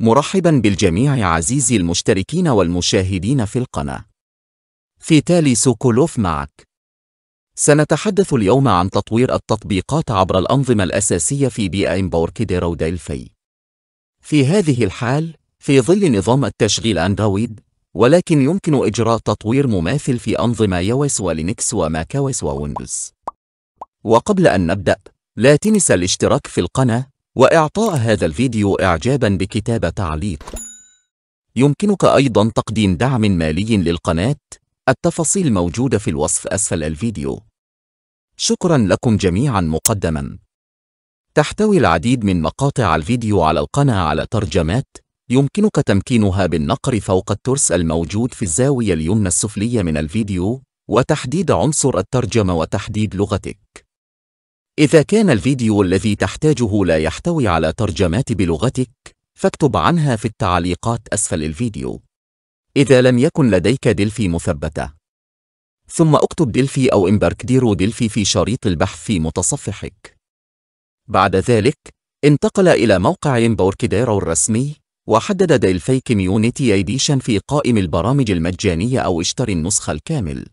مرحبا بالجميع عزيزي المشتركين والمشاهدين في القناة في تالي سوكولوف معك سنتحدث اليوم عن تطوير التطبيقات عبر الأنظمة الأساسية في بيئة امبوركيديرو ديلفي في هذه الحال في ظل نظام التشغيل أندرويد ولكن يمكن إجراء تطوير مماثل في أنظمة يوس ولينكس وماكاوس وويندوز وقبل أن نبدأ لا تنسى الاشتراك في القناة وإعطاء هذا الفيديو إعجابا بكتابة تعليق يمكنك أيضا تقديم دعم مالي للقناة التفاصيل موجودة في الوصف أسفل الفيديو شكرا لكم جميعا مقدما تحتوي العديد من مقاطع الفيديو على القناة على ترجمات يمكنك تمكينها بالنقر فوق الترس الموجود في الزاوية اليمنى السفلية من الفيديو وتحديد عنصر الترجمة وتحديد لغتك إذا كان الفيديو الذي تحتاجه لا يحتوي على ترجمات بلغتك، فاكتب عنها في التعليقات أسفل الفيديو. إذا لم يكن لديك دلفي مثبتة، ثم اكتب دلفي أو إمباركديرو دلفي في شريط البحث في متصفحك. بعد ذلك، انتقل إلى موقع إمباركديرو الرسمي، وحدد دلفي كميونيتي ايديشن في قائم البرامج المجانية أو اشتري النسخة الكامل.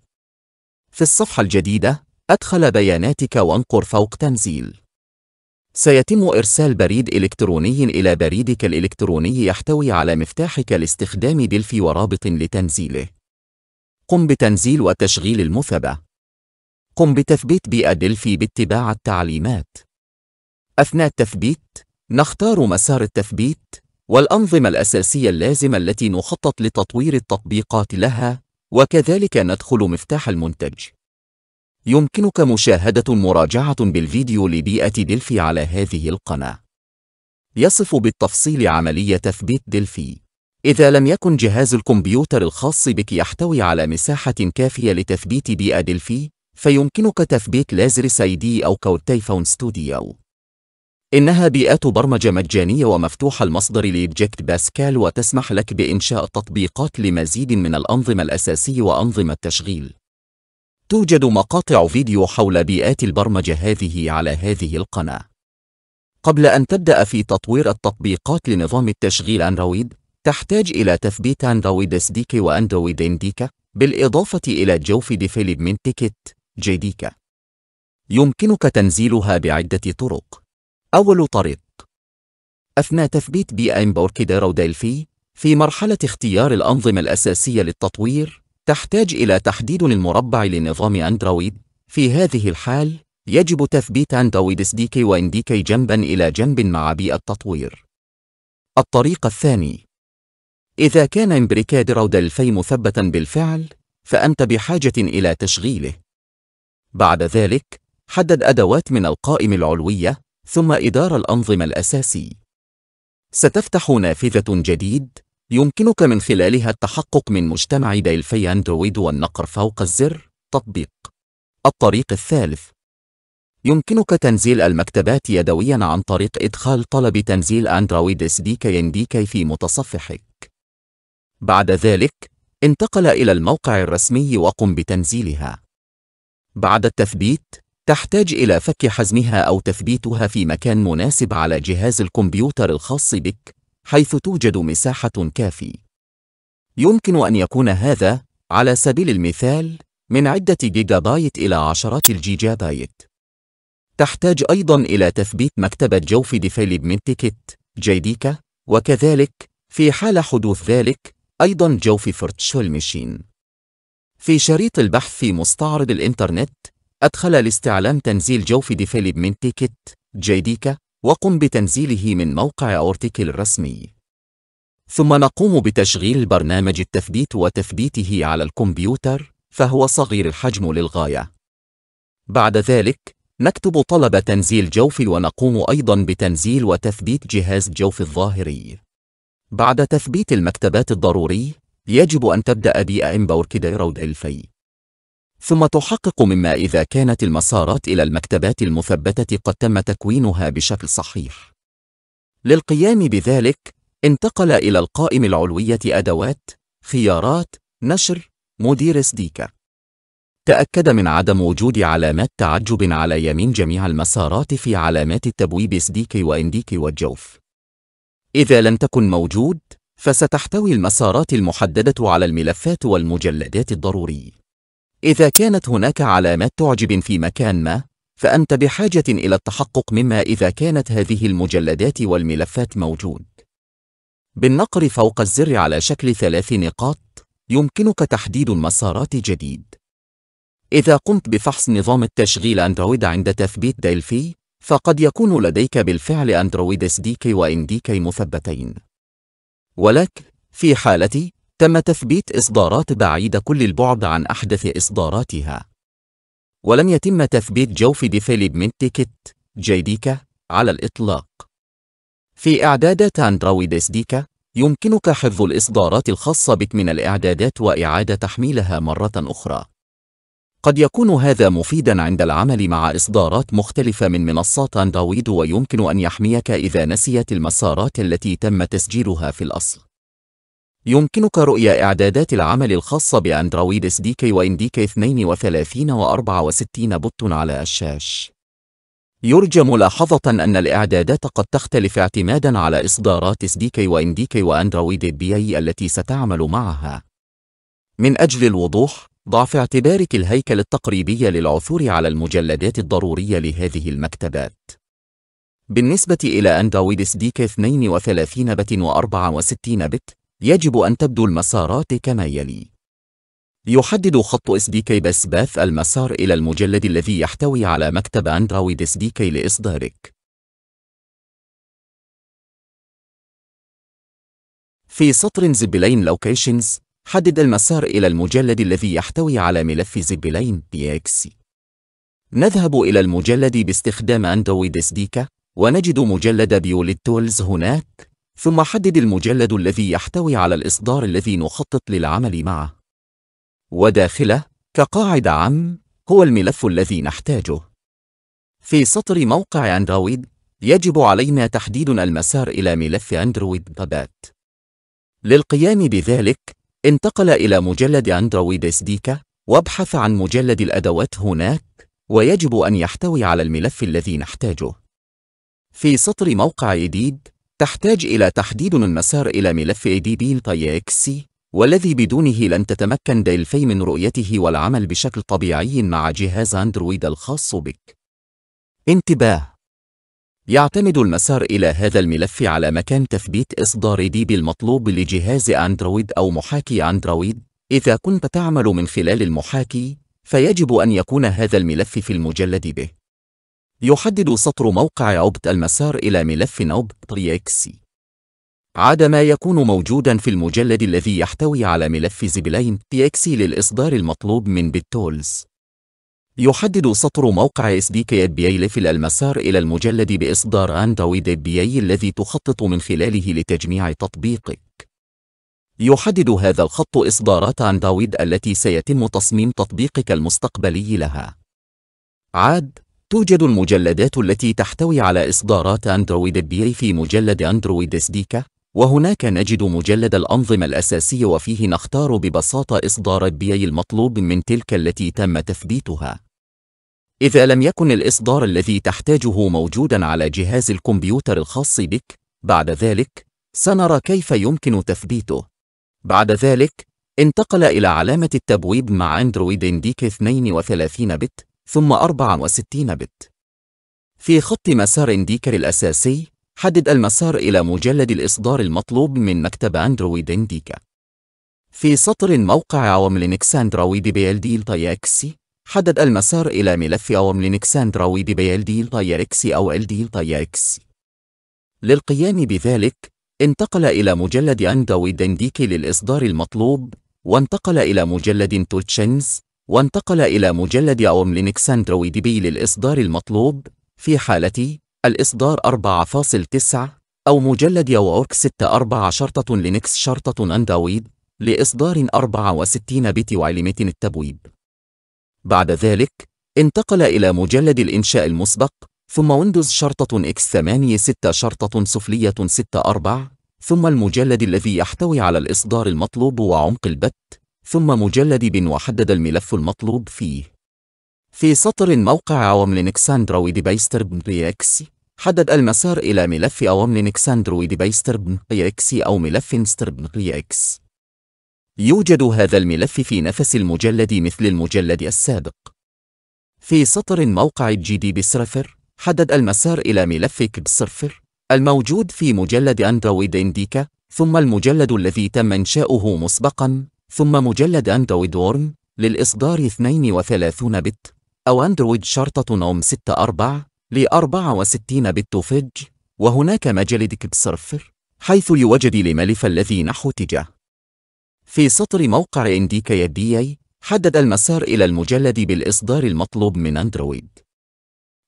في الصفحة الجديدة، أدخل بياناتك وانقر فوق تنزيل. سيتم إرسال بريد إلكتروني إلى بريدك الإلكتروني يحتوي على مفتاحك لاستخدام ديلفي ورابط لتنزيله. قم بتنزيل وتشغيل المثبة. قم بتثبيت بيئة دلفي باتباع التعليمات. أثناء التثبيت، نختار مسار التثبيت والأنظمة الأساسية اللازمة التي نخطط لتطوير التطبيقات لها، وكذلك ندخل مفتاح المنتج. يمكنك مشاهدة مراجعة بالفيديو لبيئة دلفي على هذه القناة. يصف بالتفصيل عملية تثبيت دلفي. إذا لم يكن جهاز الكمبيوتر الخاص بك يحتوي على مساحة كافية لتثبيت بيئة دلفي، فيمكنك تثبيت لازرس اي دي أو فون ستوديو. إنها بيئات برمجة مجانية ومفتوحة المصدر لإبجكت باسكال وتسمح لك بإنشاء تطبيقات لمزيد من الأنظمة الأساسي وأنظمة تشغيل. توجد مقاطع فيديو حول بيئات البرمجة هذه على هذه القناة. قبل أن تبدأ في تطوير التطبيقات لنظام التشغيل أندرويد، تحتاج إلى تثبيت أندرويد SDK وأندرويد إنديكا، بالإضافة إلى جوف من تيكت جديكا. يمكنك تنزيلها بعدة طرق. أول طريق أثناء تثبيت بي إم بوركيدر أو ديلفي، في مرحلة اختيار الأنظمة الأساسية للتطوير، تحتاج إلى تحديد المربع لنظام أندرويد في هذه الحال يجب تثبيت أندرويد SDK و NDK جنبا إلى جنب مع بيئة تطوير الطريق الثاني إذا كان امبريكاد رود الفي مثبتا بالفعل فأنت بحاجة إلى تشغيله بعد ذلك حدد أدوات من القائم العلوية ثم إدارة الأنظمة الأساسي ستفتح نافذة جديد يمكنك من خلالها التحقق من مجتمع ديلفي أندرويد والنقر فوق الزر تطبيق. الطريق الثالث يمكنك تنزيل المكتبات يدوياً عن طريق إدخال طلب تنزيل أندرويد SDK NDK في متصفحك. بعد ذلك، انتقل إلى الموقع الرسمي وقم بتنزيلها. بعد التثبيت، تحتاج إلى فك حزمها أو تثبيتها في مكان مناسب على جهاز الكمبيوتر الخاص بك حيث توجد مساحة كافي. يمكن أن يكون هذا، على سبيل المثال، من عدة جيجا بايت إلى عشرات الجيجا بايت تحتاج أيضًا إلى تثبيت مكتبة جوف ديفيلبمنت جيديكا، وكذلك، في حال حدوث ذلك، أيضًا جوف فورتشول ميشين في شريط البحث في مستعرض الإنترنت، أدخل الاستعلام تنزيل جوف ديفيلبمنت جيديكا وقم بتنزيله من موقع أورتيكل الرسمي ثم نقوم بتشغيل برنامج التثبيت وتثبيته على الكمبيوتر فهو صغير الحجم للغاية بعد ذلك نكتب طلب تنزيل جوفي ونقوم أيضا بتنزيل وتثبيت جهاز جوفي الظاهري بعد تثبيت المكتبات الضروري يجب أن تبدأ بأمباور كديرود الفي ثم تحقق مما إذا كانت المسارات إلى المكتبات المثبتة قد تم تكوينها بشكل صحيح. للقيام بذلك، انتقل إلى القائم العلوية أدوات، خيارات، نشر، مدير سديكا. تأكد من عدم وجود علامات تعجب على يمين جميع المسارات في علامات التبويب سديكي وإنديكي والجوف. إذا لم تكن موجود، فستحتوي المسارات المحددة على الملفات والمجلدات الضروري. إذا كانت هناك علامات تعجب في مكان ما، فأنت بحاجة إلى التحقق مما إذا كانت هذه المجلدات والملفات موجود. بالنقر فوق الزر على شكل ثلاث نقاط، يمكنك تحديد المسارات جديد. إذا قمت بفحص نظام التشغيل أندرويد عند تثبيت ديلفي، فقد يكون لديك بالفعل أندرويد SDK دي مثبتين. ولك، في حالتي، تم تثبيت إصدارات بعيدة كل البعد عن أحدث إصداراتها ولم يتم تثبيت جوف من تيكت جيديكا على الإطلاق في إعدادات أندرويد ديكا يمكنك حفظ الإصدارات الخاصة بك من الإعدادات وإعادة تحميلها مرة أخرى قد يكون هذا مفيداً عند العمل مع إصدارات مختلفة من منصات أندرويد ويمكن أن يحميك إذا نسيت المسارات التي تم تسجيلها في الأصل يمكنك رؤية إعدادات العمل الخاصة بأندرويد اس دي كي وإن دي كي 32 و 64 بوت على الشاش. يرجى ملاحظة أن الإعدادات قد تختلف اعتمادًا على إصدارات اس دي كي وإن دي كي وأندرويد بي أي التي ستعمل معها. من أجل الوضوح، ضع في اعتبارك الهيكل التقريبي للعثور على المجلدات الضرورية لهذه المكتبات. بالنسبة إلى أندرويد اس دي كي 32 بت و 64 بت، يجب أن تبدو المسارات كما يلي يحدد خط اس دي كي بس باث المسار إلى المجلد الذي يحتوي على مكتب أندرويد اس كي لإصدارك في سطر زبلين لوكيشنز حدد المسار إلى المجلد الذي يحتوي على ملف زبلين PXC نذهب إلى المجلد باستخدام أندرويد SDK ونجد مجلد بيوليد تولز هناك ثم حدد المجلد الذي يحتوي على الإصدار الذي نخطط للعمل معه وداخله كقاعدة عام هو الملف الذي نحتاجه في سطر موقع أندرويد يجب علينا تحديد المسار إلى ملف أندرويد بابات للقيام بذلك انتقل إلى مجلد أندرويد سديكا وابحث عن مجلد الأدوات هناك ويجب أن يحتوي على الملف الذي نحتاجه في سطر موقع جديد تحتاج إلى تحديد المسار إلى ملف ADB.exe والذي بدونه لن تتمكن ديلفي من رؤيته والعمل بشكل طبيعي مع جهاز أندرويد الخاص بك. انتباه! يعتمد المسار إلى هذا الملف على مكان تثبيت إصدار ديب المطلوب لجهاز أندرويد أو محاكي أندرويد. إذا كنت تعمل من خلال المحاكي، فيجب أن يكون هذا الملف في المجلد به. يحدد سطر موقع عبد المسار إلى ملف عبد ريكسي عاد ما يكون موجوداً في المجلد الذي يحتوي على ملف زبلين تيكسي للإصدار المطلوب من بيتولز. يحدد سطر موقع SDK API لفل المسار إلى المجلد بإصدار أندرويد API الذي تخطط من خلاله لتجميع تطبيقك. يحدد هذا الخط إصدارات أندرويد التي سيتم تصميم تطبيقك المستقبلي لها. عاد توجد المجلدات التي تحتوي على إصدارات أندرويد البير في مجلد أندرويد سديكا وهناك نجد مجلد الأنظمة الأساسي وفيه نختار ببساطة إصدار البيي المطلوب من تلك التي تم تثبيتها إذا لم يكن الإصدار الذي تحتاجه موجوداً على جهاز الكمبيوتر الخاص بك بعد ذلك سنرى كيف يمكن تثبيته بعد ذلك انتقل إلى علامة التبويب مع أندرويد إنديك 32 بت ثم 64 بت. في خط مسار ديكر الأساسي، حدد المسار إلى مجلد الإصدار المطلوب من مكتب أندرويد ديكا. في سطر موقع عوام لينكس أندرويد بي ال دي الطياكسي، حدد المسار إلى ملف عوام لينكس أندرويد بي ال دي الطياركسي أو ال دي الطياركسي. للقيام بذلك، انتقل إلى مجلد أندرويد ديكي للإصدار المطلوب، وانتقل إلى مجلد توتشنز وانتقل إلى مجلد أوم أندرويد دبي للإصدار المطلوب في حالتي الإصدار 4.9 أو مجلد وورك 6.4 شرطة لينكس شرطة أندرويد لإصدار 64 بت وعلمة التبويب بعد ذلك انتقل إلى مجلد الإنشاء المسبق ثم ويندوز شرطة إكس 8 6 شرطة سفلية 6 4 ثم المجلد الذي يحتوي على الإصدار المطلوب وعمق البت ثم مجلد بن وحدد الملف المطلوب فيه. في سطر موقع بايستر بن ريكسي حدد المسار إلى ملف بايستر بن ريكسي أو ملف انستر بن ريكس. يوجد هذا الملف في نفس المجلد مثل المجلد السابق. في سطر موقع جي دي بي سرفر حدد المسار إلى ملف كبسرفر الموجود في مجلد أندرويد إنديكا ثم المجلد الذي تم إنشاؤه مسبقاً ثم مجلد أندرويد ورم للإصدار 32 بت أو أندرويد شرطة نوم 64 ل 64 بت فج وهناك مجلد سرفر حيث يوجد الملف الذي نحو اتجاه في سطر موقع انديكا يدي حدد المسار إلى المجلد بالإصدار المطلوب من أندرويد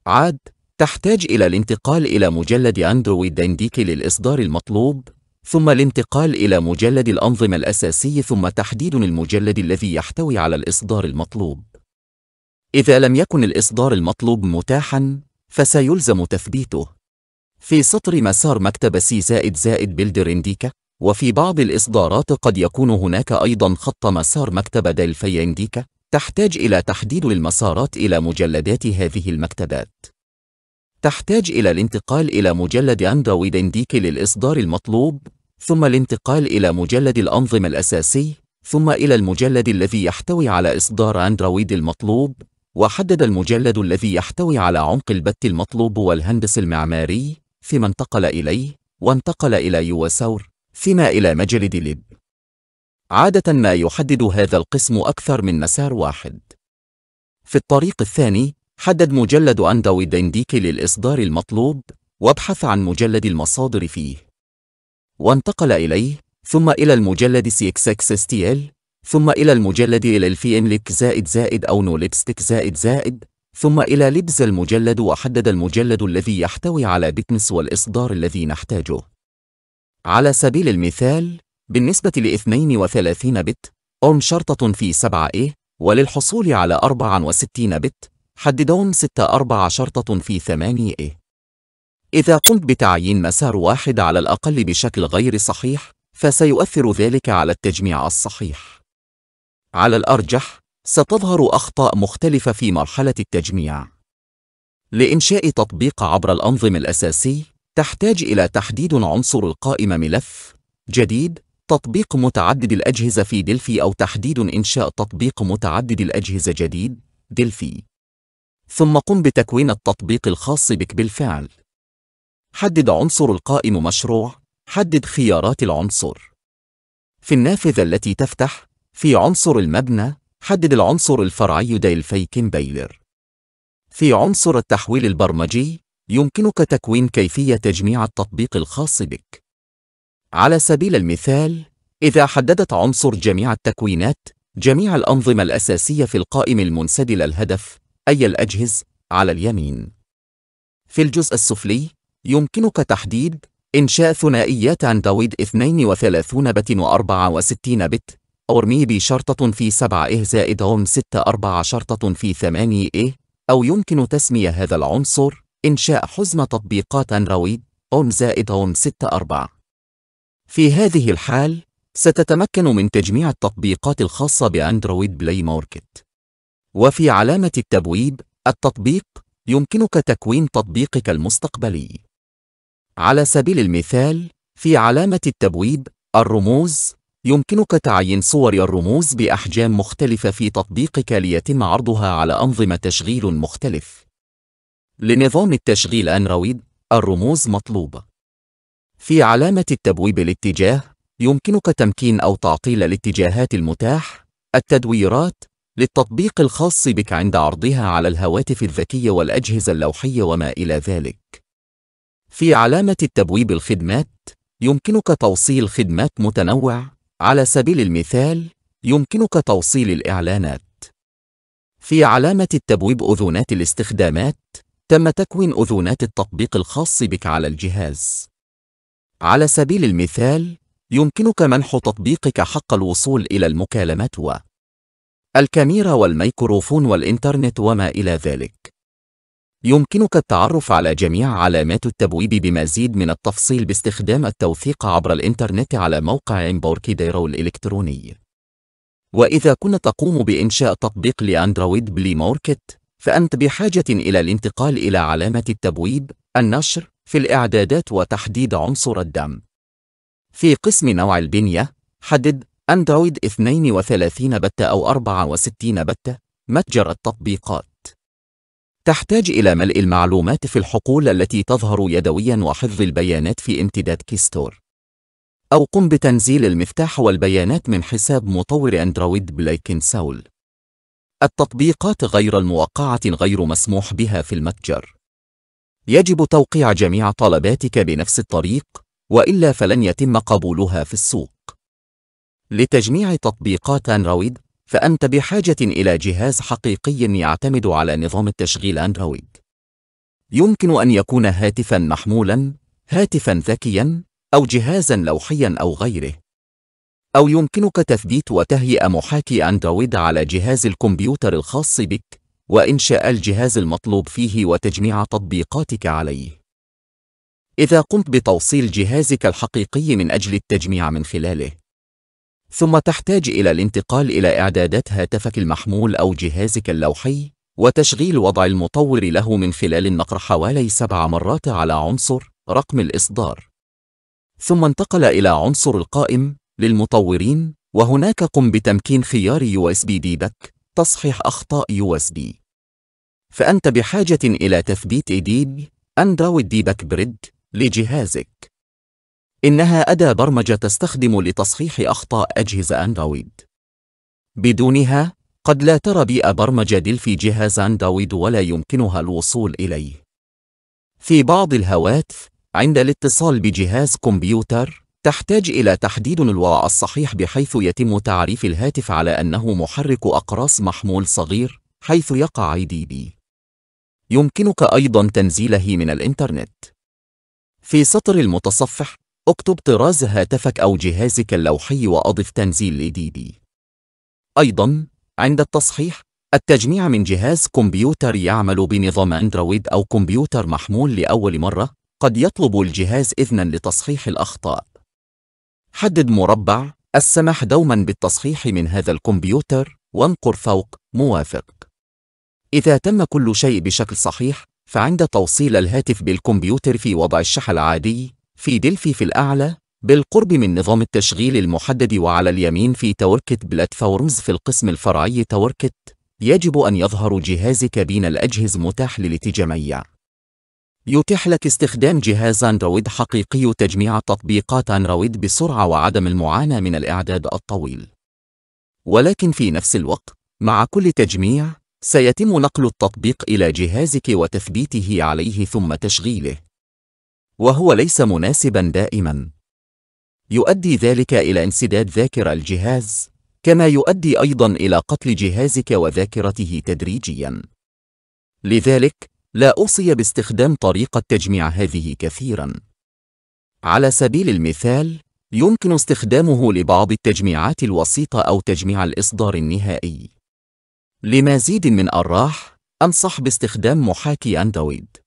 عاد تحتاج إلى الانتقال إلى مجلد أندرويد انديكي للإصدار المطلوب ثم الانتقال إلى مجلد الأنظمة الأساسي ثم تحديد المجلد الذي يحتوي على الإصدار المطلوب. إذا لم يكن الإصدار المطلوب متاحًا، فسيلزم تثبيته. في سطر مسار مكتب سي زائد زائد انديكا وفي بعض الإصدارات قد يكون هناك أيضًا خط مسار مكتب دلفي انديكا تحتاج إلى تحديد المسارات إلى مجلدات هذه المكتبات. تحتاج إلى الانتقال إلى مجلد أندرويد إنديكي للإصدار المطلوب، ثم الانتقال إلى مجلد الأنظمة الأساسي، ثم إلى المجلد الذي يحتوي على إصدار أندرويد المطلوب، وحدد المجلد الذي يحتوي على عمق البت المطلوب والهندس المعماري، فيما انتقل إليه، وانتقل إلى يوساور فيما إلى مجلد ليب عادة ما يحدد هذا القسم أكثر من مسار واحد. في الطريق الثاني، حدد مجلد أندا والدنديك للإصدار المطلوب وابحث عن مجلد المصادر فيه وانتقل إليه ثم إلى المجلد CXXSTL ثم إلى المجلد LLFNLIC زائد زائد أو نولبستك زائد زائد ثم إلى لبز المجلد وحدد المجلد الذي يحتوي على بيتنس والإصدار الذي نحتاجه على سبيل المثال بالنسبة ل 32 بت أرم شرطة في 7 a إيه، وللحصول على 64 بت حددون 6-4 شرطة في 8 إيه. إذا قمت بتعيين مسار واحد على الأقل بشكل غير صحيح، فسيؤثر ذلك على التجميع الصحيح. على الأرجح، ستظهر أخطاء مختلفة في مرحلة التجميع. لإنشاء تطبيق عبر الأنظم الأساسي، تحتاج إلى تحديد عنصر القائمة ملف جديد، تطبيق متعدد الأجهزة في دلفي أو تحديد إنشاء تطبيق متعدد الأجهزة جديد دلفي ثم قم بتكوين التطبيق الخاص بك بالفعل. حدد عنصر القائم مشروع، حدد خيارات العنصر. في النافذة التي تفتح، في عنصر المبنى، حدد العنصر الفرعي ديلفي كيمبيلر. في عنصر التحويل البرمجي، يمكنك تكوين كيفية تجميع التطبيق الخاص بك. على سبيل المثال، إذا حددت عنصر جميع التكوينات جميع الأنظمة الأساسية في القائم المنسدل الهدف، أي الأجهز على اليمين في الجزء السفلي يمكنك تحديد إنشاء ثنائيات أندرويد 32 بت و64 بت أورمي بي إيه شرطة في 7 إه زائد عم 6 4 شرطة في 8 إه أو يمكن تسمية هذا العنصر إنشاء حزمة تطبيقات أندرويد عم زائد عم 6 4 في هذه الحال ستتمكن من تجميع التطبيقات الخاصة بأندرويد بلاي ماركت وفي علامة التبويب التطبيق يمكنك تكوين تطبيقك المستقبلي على سبيل المثال في علامة التبويب الرموز يمكنك تعيين صور الرموز بأحجام مختلفة في تطبيقك ليتم عرضها على أنظمة تشغيل مختلف لنظام التشغيل أندرويد الرموز مطلوبة في علامة التبويب الاتجاه يمكنك تمكين أو تعطيل الاتجاهات المتاح التدويرات للتطبيق الخاص بك عند عرضها على الهواتف الذكية والأجهزة اللوحية وما إلى ذلك. في علامة التبويب الخدمات، يمكنك توصيل خدمات متنوع، على سبيل المثال، يمكنك توصيل الإعلانات. في علامة التبويب أذونات الاستخدامات، تم تكوين أذونات التطبيق الخاص بك على الجهاز. على سبيل المثال، يمكنك منح تطبيقك حق الوصول إلى المكالمات و الكاميرا والميكروفون والإنترنت وما إلى ذلك. يمكنك التعرف على جميع علامات التبويب بمزيد من التفصيل باستخدام التوثيق عبر الإنترنت على موقع بوركيديرو الإلكتروني. وإذا كنت تقوم بإنشاء تطبيق لأندرويد بلي ماركت، فأنت بحاجة إلى الانتقال إلى علامة التبويب، النشر، في الإعدادات وتحديد عنصر الدم. في قسم نوع البنية، حدد أندرويد 32 بتة أو 64 بتة متجر التطبيقات تحتاج إلى ملء المعلومات في الحقول التي تظهر يدوياً وحفظ البيانات في امتداد كيستور أو قم بتنزيل المفتاح والبيانات من حساب مطور أندرويد بلايكن ساول التطبيقات غير الموقعة غير مسموح بها في المتجر يجب توقيع جميع طلباتك بنفس الطريق وإلا فلن يتم قبولها في السوق لتجميع تطبيقات أندرويد فأنت بحاجة إلى جهاز حقيقي يعتمد على نظام التشغيل أندرويد. يمكن أن يكون هاتفاً محمولاً، هاتفاً ذكياً، أو جهازاً لوحياً أو غيره. أو يمكنك تثبيت وتهيئة محاكي أندرويد على جهاز الكمبيوتر الخاص بك، وإنشاء الجهاز المطلوب فيه وتجميع تطبيقاتك عليه. إذا قمت بتوصيل جهازك الحقيقي من أجل التجميع من خلاله، ثم تحتاج إلى الانتقال إلى إعدادات هاتفك المحمول أو جهازك اللوحي وتشغيل وضع المطور له من خلال النقر حوالي سبع مرات على عنصر رقم الإصدار ثم انتقل إلى عنصر القائم للمطورين وهناك قم بتمكين خيار USB ديبك تصحيح أخطاء USB فأنت بحاجة إلى تثبيت إيديب أندرويد ديبك بريد لجهازك إنها أداة برمجة تستخدم لتصحيح أخطاء أجهزة أندرويد. بدونها، قد لا ترى بيئة برمجة دلفي جهاز أندرويد ولا يمكنها الوصول إليه. في بعض الهواتف، عند الاتصال بجهاز كمبيوتر، تحتاج إلى تحديد الوعاء الصحيح بحيث يتم تعريف الهاتف على أنه محرك أقراص محمول صغير، حيث يقع اي دي بي. يمكنك أيضًا تنزيله من الإنترنت. في سطر المتصفح، اكتب طراز هاتفك أو جهازك اللوحي وأضف تنزيل لديدي. أيضاً، عند التصحيح، التجميع من جهاز كمبيوتر يعمل بنظام أندرويد أو كمبيوتر محمول لأول مرة، قد يطلب الجهاز إذناً لتصحيح الأخطاء. حدد مربع السماح دوماً بالتصحيح من هذا الكمبيوتر، وانقر فوق موافق. إذا تم كل شيء بشكل صحيح، فعند توصيل الهاتف بالكمبيوتر في وضع الشحن العادي، في دلفي في الأعلى بالقرب من نظام التشغيل المحدد وعلى اليمين في توركت بلاتفورمز في القسم الفرعي توركت يجب أن يظهر جهاز كابين الأجهز متاح للتجميع يتيح لك استخدام جهاز أندرويد حقيقي تجميع تطبيقات أندرويد بسرعة وعدم المعاناة من الإعداد الطويل ولكن في نفس الوقت مع كل تجميع سيتم نقل التطبيق إلى جهازك وتثبيته عليه ثم تشغيله وهو ليس مناسبا دائما يؤدي ذلك إلى انسداد ذاكرة الجهاز كما يؤدي أيضا إلى قتل جهازك وذاكرته تدريجيا لذلك لا أوصي باستخدام طريقة تجميع هذه كثيرا على سبيل المثال يمكن استخدامه لبعض التجميعات الوسيطة أو تجميع الإصدار النهائي لمزيد من الراح أنصح باستخدام محاكي أندرويد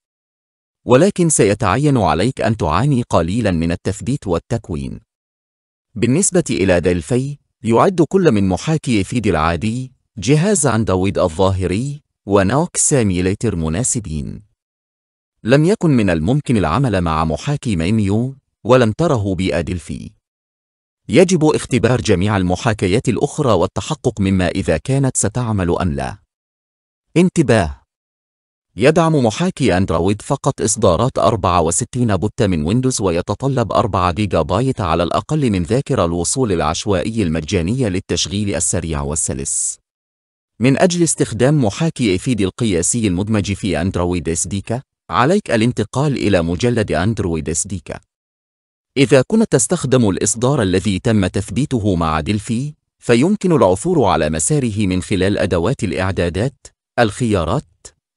ولكن سيتعين عليك أن تعاني قليلا من التثبيت والتكوين. بالنسبة إلى دلفي، يعد كل من محاكي فيد العادي جهاز اندرويد الظاهري ونوك ساميليتر مناسبين. لم يكن من الممكن العمل مع محاكي ميميو ولم تره بأدلفي. يجب اختبار جميع المحاكيات الأخرى والتحقق مما إذا كانت ستعمل أم لا. انتباه! يدعم محاكي أندرويد فقط إصدارات 64 بت من ويندوز ويتطلب 4 جيجا بايت على الأقل من ذاكرة الوصول العشوائي المجانية للتشغيل السريع والسلس. من أجل استخدام محاكي افيد القياسي المدمج في أندرويد سديكا، عليك الانتقال إلى مجلد أندرويد سديكا. إذا كنت تستخدم الإصدار الذي تم تثبيته مع دلفي، فيمكن العثور على مساره من خلال أدوات الإعدادات، الخيارات،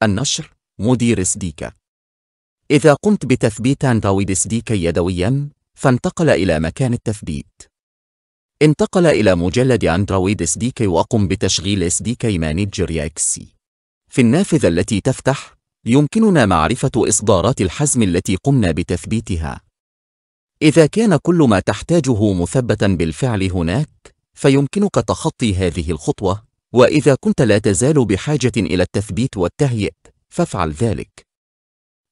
النشر مدير سديكا إذا قمت بتثبيت أندرويد سديكا يدوياً، فانتقل إلى مكان التثبيت. انتقل إلى مجلد أندرويد SDK وقم بتشغيل SDK مانجر ياكسي في النافذة التي تفتح، يمكننا معرفة إصدارات الحزم التي قمنا بتثبيتها. إذا كان كل ما تحتاجه مثبتًا بالفعل هناك، فيمكنك تخطي هذه الخطوة وإذا كنت لا تزال بحاجة إلى التثبيت والتهيئ فافعل ذلك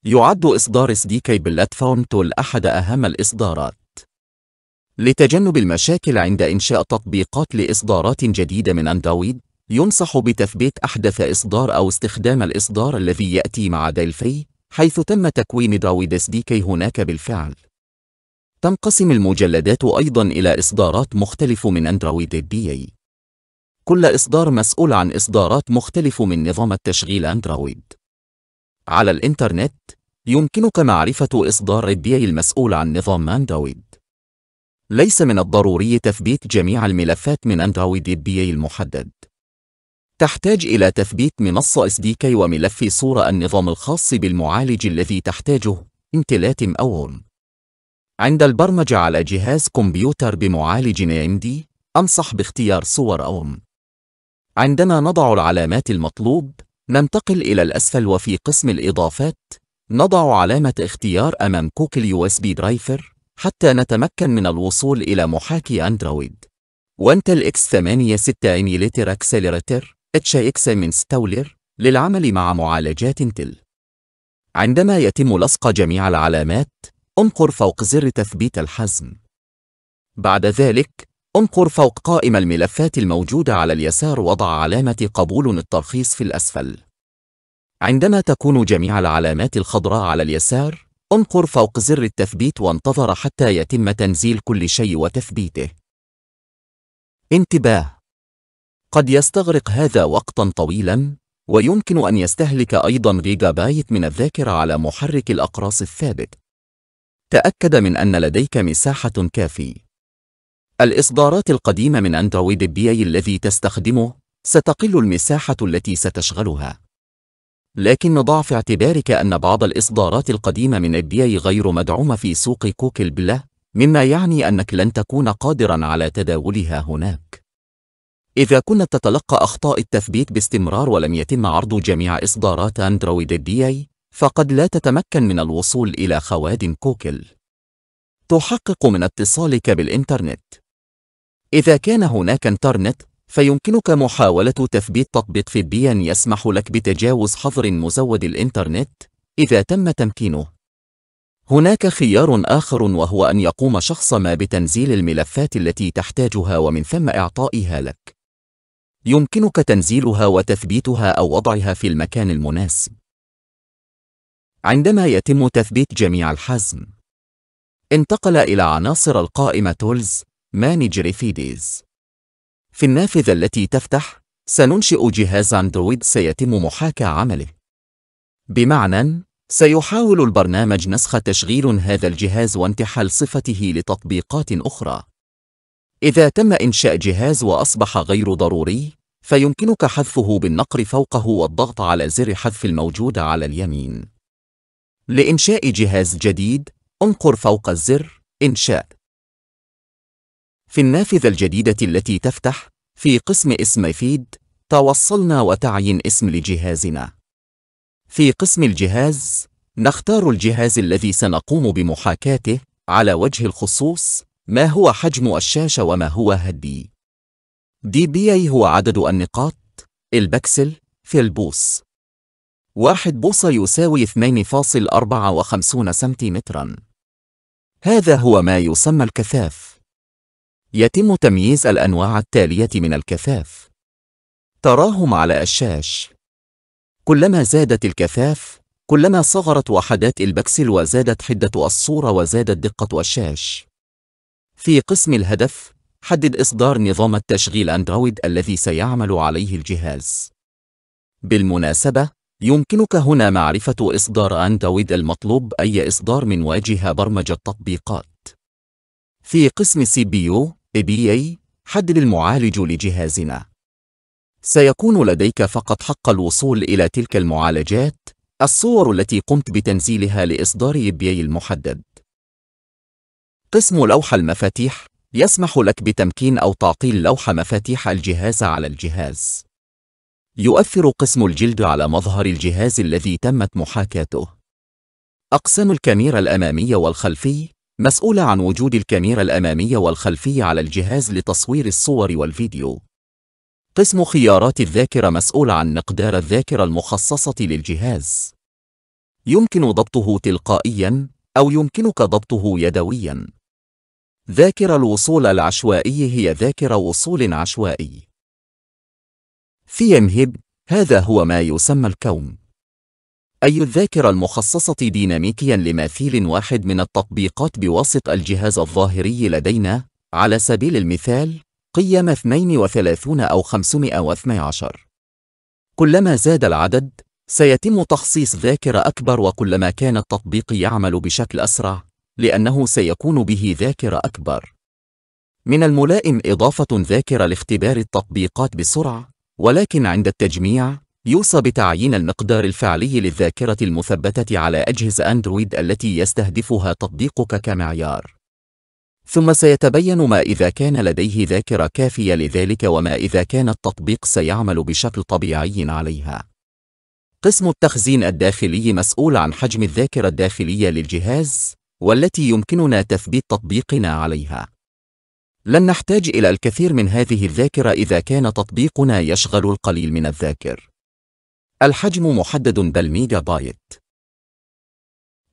يعد إصدار SDK بلاتفورم تول أحد أهم الإصدارات لتجنب المشاكل عند إنشاء تطبيقات لإصدارات جديدة من أندرويد ينصح بتثبيت أحدث إصدار أو استخدام الإصدار الذي يأتي مع ديلفي حيث تم تكوين دراويد SDK هناك بالفعل تنقسم المجلدات أيضا إلى إصدارات مختلف من أندرويد بي كل إصدار مسؤول عن إصدارات مختلف من نظام التشغيل أندرويد. على الإنترنت، يمكنك معرفة إصدار الدي المسؤول عن نظام أندرويد. ليس من الضروري تثبيت جميع الملفات من أندرويد الدي المحدد. تحتاج إلى تثبيت منصة SDK وملف صورة النظام الخاص بالمعالج الذي تحتاجه انتلاتم أو ورم. عند البرمجة على جهاز كمبيوتر بمعالج AMD، أنصح باختيار صور أوم. عندما نضع العلامات المطلوب، ننتقل إلى الأسفل وفي قسم الإضافات، نضع علامة اختيار أمام كوكل USB درايفر حتى نتمكن من الوصول إلى محاكي أندرويد. وانتل X86 ايميليتر اكسلراتر اكس من ستولر للعمل مع معالجات انتل. عندما يتم لصق جميع العلامات، انقر فوق زر تثبيت الحزم. بعد ذلك، انقر فوق قائمة الملفات الموجودة على اليسار وضع علامة قبول الترخيص في الأسفل. عندما تكون جميع العلامات الخضراء على اليسار، انقر فوق زر التثبيت وانتظر حتى يتم تنزيل كل شيء وتثبيته. انتباه! قد يستغرق هذا وقتاً طويلاً، ويمكن أن يستهلك أيضاً جيجا بايت من الذاكرة على محرك الأقراص الثابت. تأكد من أن لديك مساحة كافية. الإصدارات القديمة من أندرويد أي الذي تستخدمه ستقل المساحة التي ستشغلها لكن ضع في اعتبارك أن بعض الإصدارات القديمة من أي غير مدعومة في سوق كوكل بلا مما يعني أنك لن تكون قادرا على تداولها هناك إذا كنت تتلقى أخطاء التثبيت باستمرار ولم يتم عرض جميع إصدارات أندرويد أي فقد لا تتمكن من الوصول إلى خوادم كوكل تحقق من اتصالك بالإنترنت إذا كان هناك انترنت فيمكنك محاولة تثبيت تطبيق فبيا يسمح لك بتجاوز حظر مزود الإنترنت إذا تم تمكينه. هناك خيار آخر وهو أن يقوم شخص ما بتنزيل الملفات التي تحتاجها ومن ثم إعطائها لك. يمكنك تنزيلها وتثبيتها أو وضعها في المكان المناسب. عندما يتم تثبيت جميع الحزم، انتقل إلى عناصر القائمة Tools فيديز في النافذة التي تفتح، سننشئ جهاز أندرويد سيتم محاكاة عمله. بمعنى، سيحاول البرنامج نسخ تشغيل هذا الجهاز وانتحال صفته لتطبيقات أخرى. إذا تم إنشاء جهاز وأصبح غير ضروري، فيمكنك حذفه بالنقر فوقه والضغط على زر حذف الموجود على اليمين. لإنشاء جهاز جديد، انقر فوق الزر إنشاء. في النافذة الجديدة التي تفتح في قسم اسم فيد توصلنا وتعيين اسم لجهازنا في قسم الجهاز نختار الجهاز الذي سنقوم بمحاكاته على وجه الخصوص ما هو حجم الشاشة وما هو هدي دي بي اي هو عدد النقاط البكسل في البوص واحد بوصة يساوي 2.54 سنتيمترا هذا هو ما يسمى الكثاف يتم تمييز الأنواع التالية من الكثاف تراهم على الشاش كلما زادت الكثاف كلما صغرت وحدات البكسل وزادت حدة الصورة وزادت دقة الشاش في قسم الهدف حدد إصدار نظام التشغيل أندرويد الذي سيعمل عليه الجهاز بالمناسبة يمكنك هنا معرفة إصدار أندرويد المطلوب أي إصدار من واجهة برمجة تطبيقات في قسم CPU ABA حدد المعالج لجهازنا سيكون لديك فقط حق الوصول إلى تلك المعالجات الصور التي قمت بتنزيلها لإصدار ABA المحدد قسم لوح المفاتيح يسمح لك بتمكين أو تعطيل لوح مفاتيح الجهاز على الجهاز يؤثر قسم الجلد على مظهر الجهاز الذي تمت محاكاته أقسام الكاميرا الأمامية والخلفي مسؤولة عن وجود الكاميرا الأمامية والخلفية على الجهاز لتصوير الصور والفيديو. قسم خيارات الذاكرة مسؤول عن مقدار الذاكرة المخصصة للجهاز. يمكن ضبطه تلقائياً أو يمكنك ضبطه يدوياً. ذاكرة الوصول العشوائي هي ذاكرة وصول عشوائي. في يمهب هذا هو ما يسمى الكوم. أي الذاكرة المخصصة ديناميكيا لماثيل واحد من التطبيقات بواسط الجهاز الظاهري لدينا على سبيل المثال قيم 32 أو 512 كلما زاد العدد سيتم تخصيص ذاكرة أكبر وكلما كان التطبيق يعمل بشكل أسرع لأنه سيكون به ذاكرة أكبر من الملائم إضافة ذاكرة لاختبار التطبيقات بسرعة ولكن عند التجميع يوصى بتعيين المقدار الفعلي للذاكرة المثبتة على أجهزة أندرويد التي يستهدفها تطبيقك كمعيار ثم سيتبين ما إذا كان لديه ذاكرة كافية لذلك وما إذا كان التطبيق سيعمل بشكل طبيعي عليها. قسم التخزين الداخلي مسؤول عن حجم الذاكرة الداخلية للجهاز، والتي يمكننا تثبيت تطبيقنا عليها. لن نحتاج إلى الكثير من هذه الذاكرة إذا كان تطبيقنا يشغل القليل من الذاكر. الحجم محدد بالميجا بايت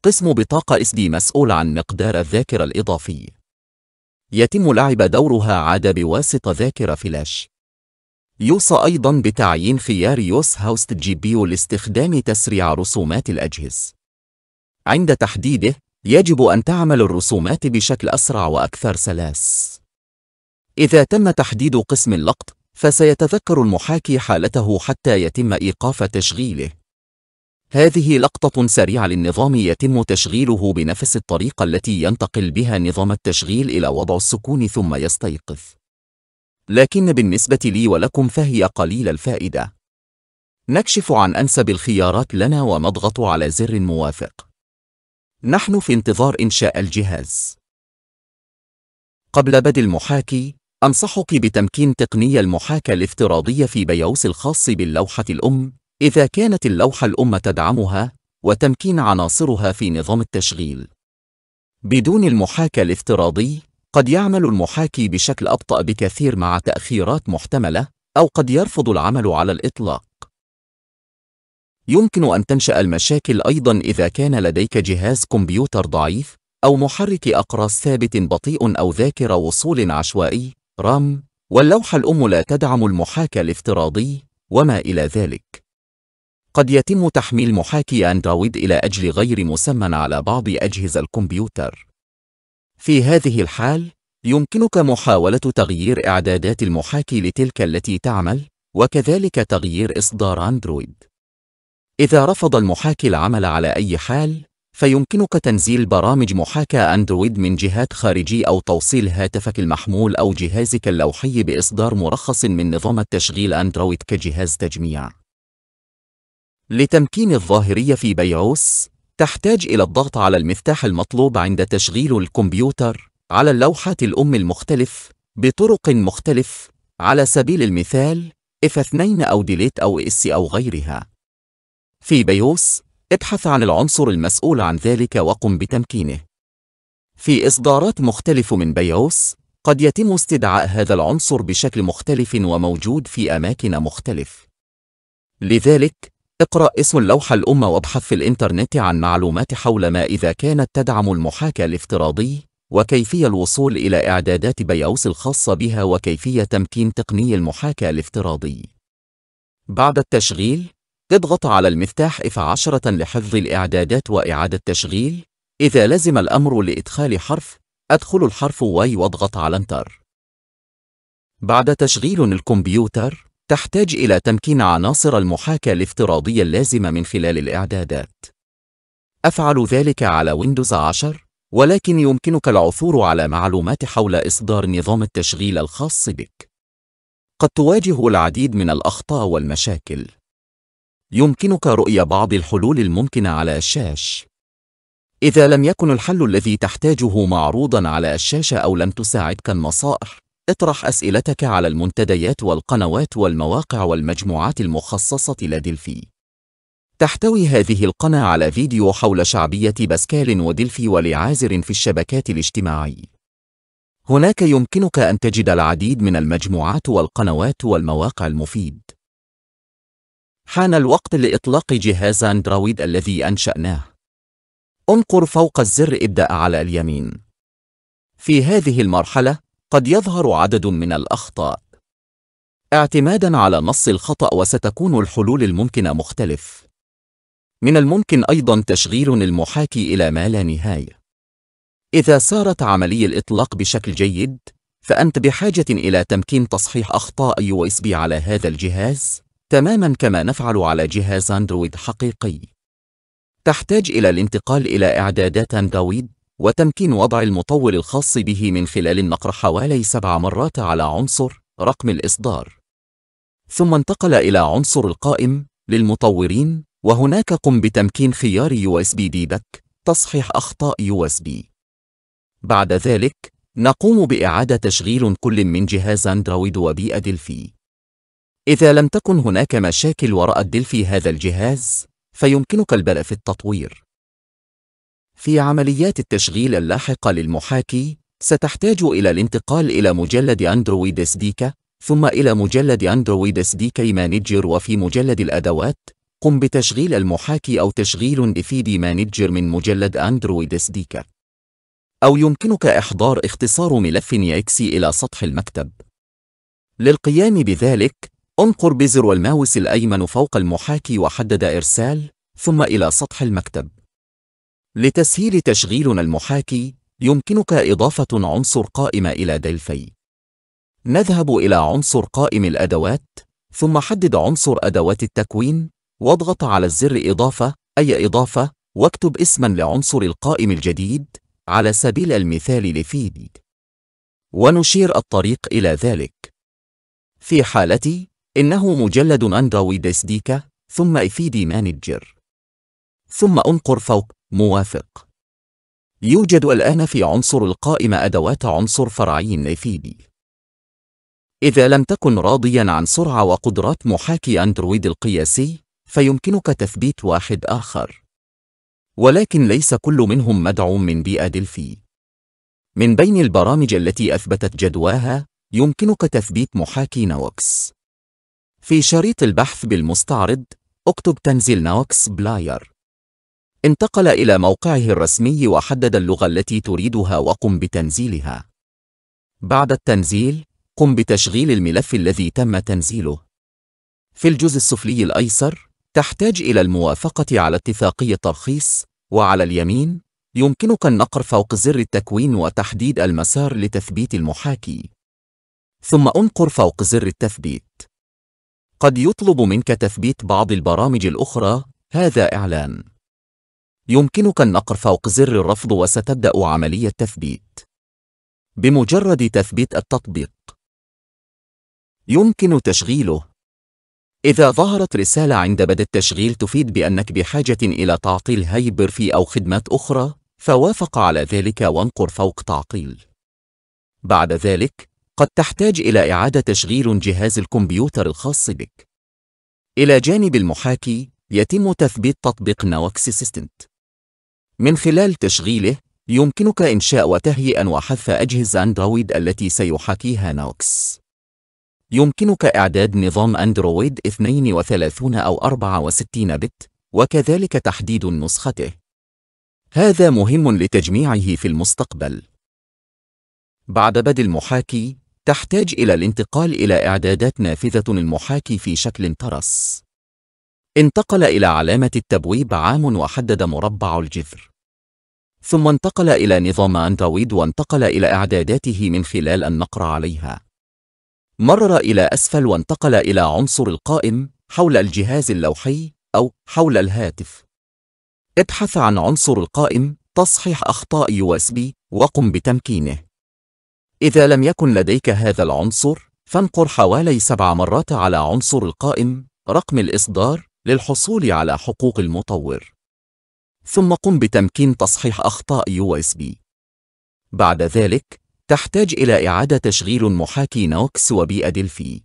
قسم بطاقة SD مسؤول عن مقدار الذاكرة الإضافي يتم لعب دورها عادة بواسطة ذاكرة فلاش يوصى أيضا بتعيين خيار يوس هاوست جي بيو لاستخدام تسريع رسومات الأجهزة عند تحديده يجب أن تعمل الرسومات بشكل أسرع وأكثر سلاس إذا تم تحديد قسم اللقط فسيتذكر المحاكي حالته حتى يتم إيقاف تشغيله. هذه لقطة سريعة للنظام يتم تشغيله بنفس الطريقة التي ينتقل بها نظام التشغيل إلى وضع السكون ثم يستيقظ. لكن بالنسبة لي ولكم فهي قليل الفائدة. نكشف عن أنسب الخيارات لنا ونضغط على زر موافق. نحن في انتظار إنشاء الجهاز. قبل بدء المحاكي، أنصحك بتمكين تقنية المحاكاة الافتراضية في بيوس الخاص باللوحة الأم إذا كانت اللوحة الأم تدعمها وتمكين عناصرها في نظام التشغيل. بدون المحاكاة الافتراضي، قد يعمل المحاكي بشكل أبطأ بكثير مع تأخيرات محتملة أو قد يرفض العمل على الإطلاق. يمكن أن تنشأ المشاكل أيضًا إذا كان لديك جهاز كمبيوتر ضعيف أو محرك أقراص ثابت بطيء أو ذاكرة وصول عشوائي رام واللوحة الأم لا تدعم المحاكى الافتراضي وما إلى ذلك قد يتم تحميل محاكي أندرويد إلى أجل غير مسمى على بعض أجهزة الكمبيوتر في هذه الحال يمكنك محاولة تغيير إعدادات المحاكي لتلك التي تعمل وكذلك تغيير إصدار أندرويد إذا رفض المحاكي العمل على أي حال فيمكنك تنزيل برامج محاكاة أندرويد من جهات خارجي أو توصيل هاتفك المحمول أو جهازك اللوحي بإصدار مرخص من نظام التشغيل أندرويد كجهاز تجميع. لتمكين الظاهرية في بيعوس، تحتاج إلى الضغط على المفتاح المطلوب عند تشغيل الكمبيوتر على اللوحة الأم المختلف بطرق مختلف على سبيل المثال F2 أو ديليت أو اس أو غيرها. في بيوس، ابحث عن العنصر المسؤول عن ذلك وقم بتمكينه. في إصدارات مختلف من بيوس، قد يتم استدعاء هذا العنصر بشكل مختلف وموجود في أماكن مختلف. لذلك، اقرأ اسم اللوحة الأم وابحث في الإنترنت عن معلومات حول ما إذا كانت تدعم المحاكاة الافتراضي، وكيفية الوصول إلى إعدادات بيوس الخاصة بها وكيفية تمكين تقني المحاكاة الافتراضي. بعد التشغيل، اضغط على المفتاح اف 10 لحفظ الإعدادات وإعادة تشغيل إذا لزم الأمر لإدخال حرف أدخل الحرف واي واضغط على انتر بعد تشغيل الكمبيوتر تحتاج إلى تمكين عناصر المحاكاة الافتراضية اللازمة من خلال الإعدادات أفعل ذلك على ويندوز 10 ولكن يمكنك العثور على معلومات حول إصدار نظام التشغيل الخاص بك قد تواجه العديد من الأخطاء والمشاكل يمكنك رؤية بعض الحلول الممكنة على الشاش. إذا لم يكن الحل الذي تحتاجه معروضًا على الشاشة أو لم تساعدك النصائح، اطرح أسئلتك على المنتديات والقنوات والمواقع والمجموعات المخصصة لدلفي. تحتوي هذه القناة على فيديو حول شعبية باسكال ودلفي ولعازر في الشبكات الاجتماعية. هناك يمكنك أن تجد العديد من المجموعات والقنوات والمواقع المفيد. حان الوقت لإطلاق جهاز أندرويد الذي أنشأناه. انقر فوق الزر ابدأ على اليمين. في هذه المرحلة، قد يظهر عدد من الأخطاء. اعتمادًا على نص الخطأ وستكون الحلول الممكنة مختلف. من الممكن أيضًا تشغيل المحاكي إلى ما لا نهاية. إذا سارت عملية الإطلاق بشكل جيد، فأنت بحاجة إلى تمكين تصحيح أخطاء USB على هذا الجهاز تماما كما نفعل على جهاز أندرويد حقيقي. تحتاج إلى الانتقال إلى إعدادات أندرويد وتمكين وضع المطور الخاص به من خلال النقر حوالي سبع مرات على عنصر رقم الإصدار. ثم انتقل إلى عنصر القائم للمطورين وهناك قم بتمكين خيار USB ديبك تصحيح أخطاء USB. بعد ذلك، نقوم بإعادة تشغيل كل من جهاز أندرويد وبيئة دلفي. إذا لم تكن هناك مشاكل وراء الديل في هذا الجهاز، فيمكنك البدء في التطوير. في عمليات التشغيل اللاحقة للمحاكي، ستحتاج إلى الانتقال إلى مجلد أندرويد سديكا، ثم إلى مجلد أندرويد سديكا مانجر وفي مجلد الأدوات، قم بتشغيل المحاكي أو تشغيل إفيدي مانجر من مجلد أندرويد سديكا. أو يمكنك إحضار اختصار ملف يكسي إلى سطح المكتب. للقيام بذلك، انقر بزر والماوس الأيمن فوق المحاكي وحدد إرسال ثم إلى سطح المكتب لتسهيل تشغيلنا المحاكي يمكنك إضافة عنصر قائمة إلى دلفي نذهب إلى عنصر قائم الأدوات ثم حدد عنصر أدوات التكوين واضغط على الزر إضافة أي إضافة واكتب اسما لعنصر القائم الجديد على سبيل المثال لفيد ونشير الطريق إلى ذلك في حالتي إنه مجلد أندرويد اس ثم افيدي مانجر ثم انقر فوق موافق يوجد الآن في عنصر القائمة أدوات عنصر فرعي افيدي إذا لم تكن راضيا عن سرعة وقدرات محاكي أندرويد القياسي فيمكنك تثبيت واحد آخر ولكن ليس كل منهم مدعوم من بيئة دلفي من بين البرامج التي أثبتت جدواها يمكنك تثبيت محاكي نوكس في شريط البحث بالمستعرض اكتب تنزيل ناوكس بلاير انتقل إلى موقعه الرسمي وحدد اللغة التي تريدها وقم بتنزيلها بعد التنزيل قم بتشغيل الملف الذي تم تنزيله في الجزء السفلي الأيسر تحتاج إلى الموافقة على اتفاقية ترخيص وعلى اليمين يمكنك النقر فوق زر التكوين وتحديد المسار لتثبيت المحاكي ثم انقر فوق زر التثبيت قد يطلب منك تثبيت بعض البرامج الأخرى هذا إعلان يمكنك النقر فوق زر الرفض وستبدأ عملية تثبيت بمجرد تثبيت التطبيق يمكن تشغيله إذا ظهرت رسالة عند بدء التشغيل تفيد بأنك بحاجة إلى تعطيل هايبر في أو خدمات أخرى فوافق على ذلك وانقر فوق تعطيل بعد ذلك قد تحتاج إلى إعادة تشغيل جهاز الكمبيوتر الخاص بك. إلى جانب المحاكي، يتم تثبيت تطبيق نوكس سيستنت. من خلال تشغيله، يمكنك إنشاء وتهيئة وحذف أجهزة أندرويد التي سيحاكيها نوكس. يمكنك إعداد نظام أندرويد 32 أو 64 بت، وكذلك تحديد نسخته. هذا مهم لتجميعه في المستقبل. بعد بدء المحاكي، تحتاج إلى الانتقال إلى إعدادات نافذة المحاكي في شكل ترس. انتقل إلى علامة التبويب عام وحدد مربع الجذر. ثم انتقل إلى نظام أندرويد وانتقل إلى إعداداته من خلال النقر عليها. مرر إلى أسفل وانتقل إلى عنصر القائم حول الجهاز اللوحي أو حول الهاتف. ابحث عن عنصر القائم تصحيح أخطاء USB وقم بتمكينه. إذا لم يكن لديك هذا العنصر، فانقر حوالي سبع مرات على عنصر القائم رقم الإصدار للحصول على حقوق المطور. ثم قم بتمكين تصحيح أخطاء USB. بعد ذلك، تحتاج إلى إعادة تشغيل محاكي نوكس وبيئة دلفي.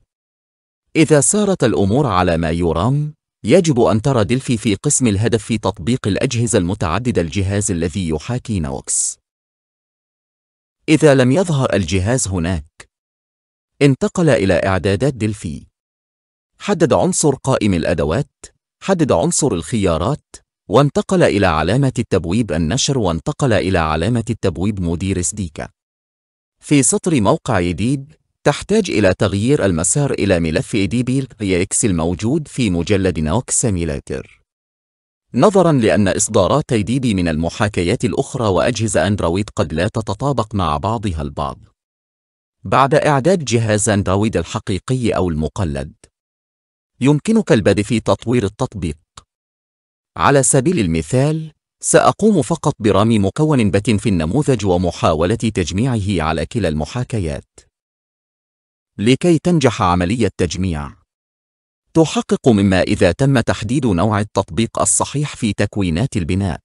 إذا سارت الأمور على ما يرام، يجب أن ترى دلفي في قسم الهدف في تطبيق الأجهزة المتعددة الجهاز الذي يحاكي نوكس. إذا لم يظهر الجهاز هناك. انتقل إلى إعدادات دلفي. حدد عنصر قائم الأدوات، حدد عنصر الخيارات، وانتقل إلى علامة التبويب النشر وانتقل إلى علامة التبويب مدير سديكا. في سطر موقع يديب تحتاج إلى تغيير المسار إلى ملف إديبيل إكس الموجود في مجلد نوكس ميلاتر. نظرا لأن إصدارات ديدي من المحاكيات الأخرى وأجهزة أندرويد قد لا تتطابق مع بعضها البعض بعد إعداد جهاز أندرويد الحقيقي أو المقلد يمكنك البدء في تطوير التطبيق على سبيل المثال سأقوم فقط برمي مكون بت في النموذج ومحاولة تجميعه على كلا المحاكيات لكي تنجح عملية تجميع تحقق مما إذا تم تحديد نوع التطبيق الصحيح في تكوينات البناء.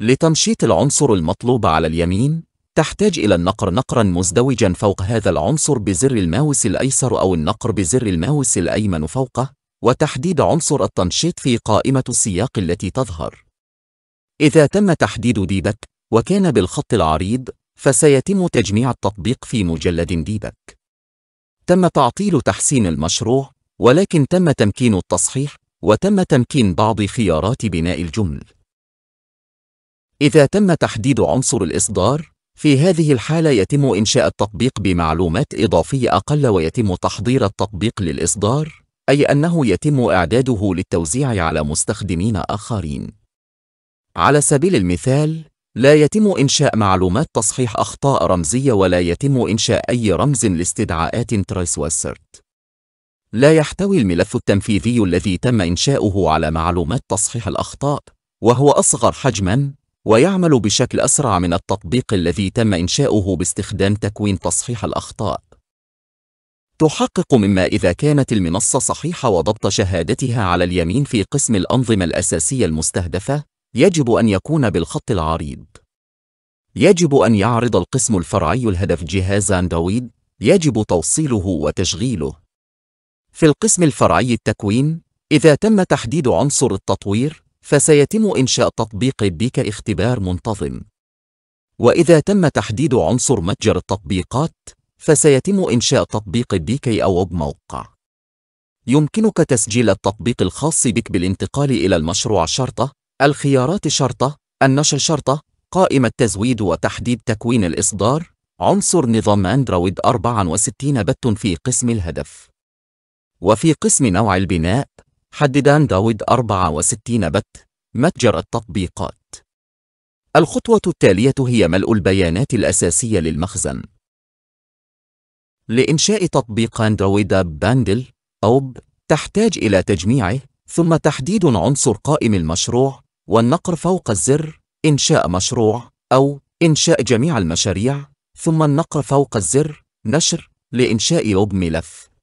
لتمشيط العنصر المطلوب على اليمين، تحتاج إلى النقر نقرًا مزدوجًا فوق هذا العنصر بزر الماوس الأيسر أو النقر بزر الماوس الأيمن فوقه، وتحديد عنصر التنشيط في قائمة السياق التي تظهر. إذا تم تحديد ديبك، وكان بالخط العريض، فسيتم تجميع التطبيق في مجلد ديبك. تم تعطيل تحسين المشروع ولكن تم تمكين التصحيح وتم تمكين بعض خيارات بناء الجمل إذا تم تحديد عنصر الإصدار في هذه الحالة يتم إنشاء التطبيق بمعلومات إضافية أقل ويتم تحضير التطبيق للإصدار أي أنه يتم إعداده للتوزيع على مستخدمين آخرين على سبيل المثال لا يتم إنشاء معلومات تصحيح أخطاء رمزية ولا يتم إنشاء أي رمز لاستدعاءات ترايس وسيرت لا يحتوي الملف التنفيذي الذي تم إنشاؤه على معلومات تصحيح الأخطاء وهو أصغر حجماً ويعمل بشكل أسرع من التطبيق الذي تم إنشاؤه باستخدام تكوين تصحيح الأخطاء تحقق مما إذا كانت المنصة صحيحة وضبط شهادتها على اليمين في قسم الأنظمة الأساسية المستهدفة يجب أن يكون بالخط العريض يجب أن يعرض القسم الفرعي الهدف جهازاً أندرويد يجب توصيله وتشغيله في القسم الفرعي التكوين إذا تم تحديد عنصر التطوير فسيتم إنشاء تطبيق بك اختبار منتظم وإذا تم تحديد عنصر متجر التطبيقات فسيتم إنشاء تطبيق بك أو موقع يمكنك تسجيل التطبيق الخاص بك بالانتقال إلى المشروع شرطة الخيارات شرطة النشر شرطة قائمة تزويد وتحديد تكوين الإصدار عنصر نظام أندرويد 64 بت في قسم الهدف وفي قسم نوع البناء حدد أندرويد 64 بت متجر التطبيقات الخطوة التالية هي ملء البيانات الأساسية للمخزن لإنشاء تطبيق أندرويد باندل أو تحتاج إلى تجميعه ثم تحديد عنصر قائم المشروع والنقر فوق الزر إنشاء مشروع أو إنشاء جميع المشاريع ثم النقر فوق الزر نشر لإنشاء أوب ملف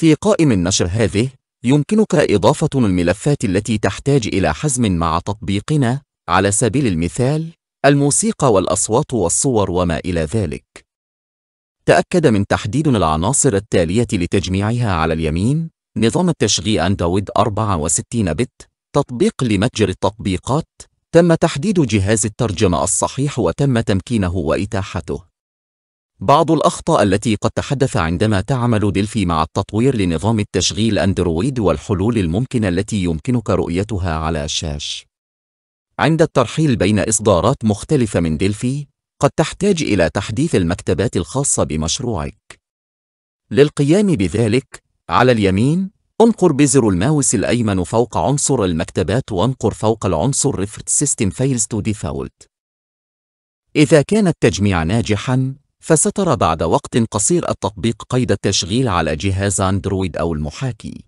في قائم النشر هذه يمكنك إضافة الملفات التي تحتاج إلى حزم مع تطبيقنا على سبيل المثال الموسيقى والأصوات والصور وما إلى ذلك تأكد من تحديد العناصر التالية لتجميعها على اليمين نظام التشغيل أندرويد 64 بت تطبيق لمتجر التطبيقات تم تحديد جهاز الترجمة الصحيح وتم تمكينه وإتاحته بعض الأخطاء التي قد تحدث عندما تعمل دلفي مع التطوير لنظام التشغيل أندرويد والحلول الممكنة التي يمكنك رؤيتها على الشاش. عند الترحيل بين إصدارات مختلفة من دلفي، قد تحتاج إلى تحديث المكتبات الخاصة بمشروعك. للقيام بذلك، على اليمين، انقر بزر الماوس الأيمن فوق عنصر المكتبات وانقر فوق العنصر Refresh System Files to Default إذا كان التجميع ناجحاً، فسترى بعد وقت قصير التطبيق قيد التشغيل على جهاز أندرويد أو المحاكي.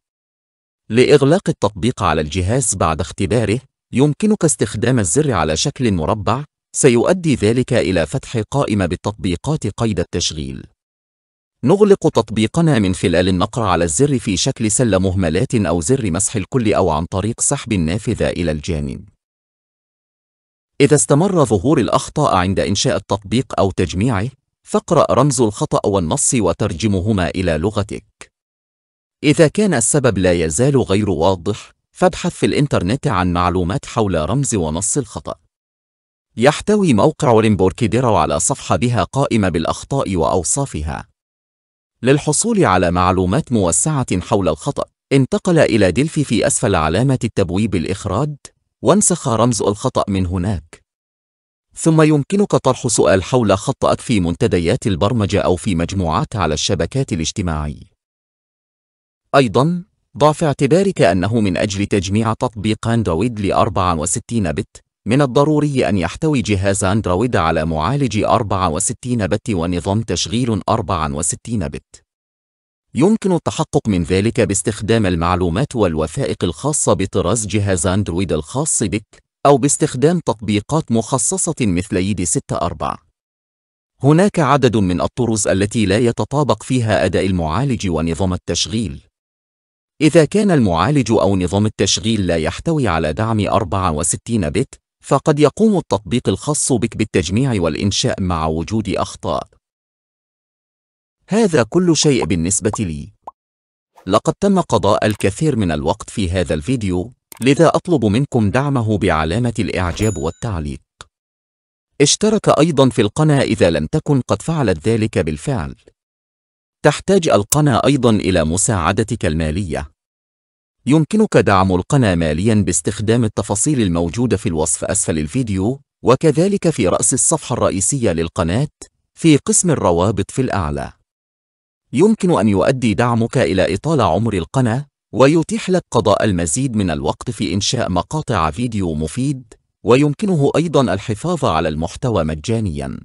لإغلاق التطبيق على الجهاز بعد اختباره، يمكنك استخدام الزر على شكل مربع، سيؤدي ذلك إلى فتح قائمة بالتطبيقات قيد التشغيل. نغلق تطبيقنا من خلال النقر على الزر في شكل سلة مهملات أو زر مسح الكل أو عن طريق سحب النافذة إلى الجانب. إذا استمر ظهور الأخطاء عند إنشاء التطبيق أو تجميعه، فاقرأ رمز الخطأ والنص وترجمهما إلى لغتك. إذا كان السبب لا يزال غير واضح، فابحث في الإنترنت عن معلومات حول رمز ونص الخطأ. يحتوي موقع ريمبوركيديرو على صفحة بها قائمة بالأخطاء وأوصافها. للحصول على معلومات موسعة حول الخطأ، انتقل إلى دلفي في أسفل علامة التبويب الإخراج، وانسخ رمز الخطأ من هناك. ثم يمكنك طرح سؤال حول خطأك في منتديات البرمجة أو في مجموعات على الشبكات الاجتماعية. أيضاً، ضع في اعتبارك أنه من أجل تجميع تطبيق أندرويد لـ 64 بت، من الضروري أن يحتوي جهاز أندرويد على معالج 64 بت ونظام تشغيل 64 بت. يمكن التحقق من ذلك باستخدام المعلومات والوثائق الخاصة بطراز جهاز أندرويد الخاص بك، أو باستخدام تطبيقات مخصصة مثل يد 6-4. هناك عدد من الطرز التي لا يتطابق فيها أداء المعالج ونظام التشغيل. إذا كان المعالج أو نظام التشغيل لا يحتوي على دعم 64 بت، فقد يقوم التطبيق الخاص بك بالتجميع والإنشاء مع وجود أخطاء. هذا كل شيء بالنسبة لي. لقد تم قضاء الكثير من الوقت في هذا الفيديو لذا أطلب منكم دعمه بعلامة الإعجاب والتعليق اشترك أيضا في القناة إذا لم تكن قد فعلت ذلك بالفعل تحتاج القناة أيضا إلى مساعدتك المالية يمكنك دعم القناة ماليا باستخدام التفاصيل الموجودة في الوصف أسفل الفيديو وكذلك في رأس الصفحة الرئيسية للقناة في قسم الروابط في الأعلى يمكن أن يؤدي دعمك إلى إطالة عمر القناة ويتيح لك قضاء المزيد من الوقت في إنشاء مقاطع فيديو مفيد ويمكنه أيضاً الحفاظ على المحتوى مجانياً.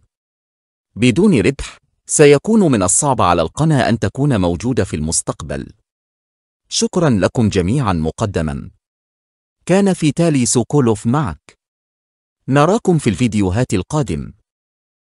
بدون ربح، سيكون من الصعب على القناة أن تكون موجودة في المستقبل. شكراً لكم جميعاً مقدماً. كان في تالي سوكولوف معك. نراكم في الفيديوهات القادم.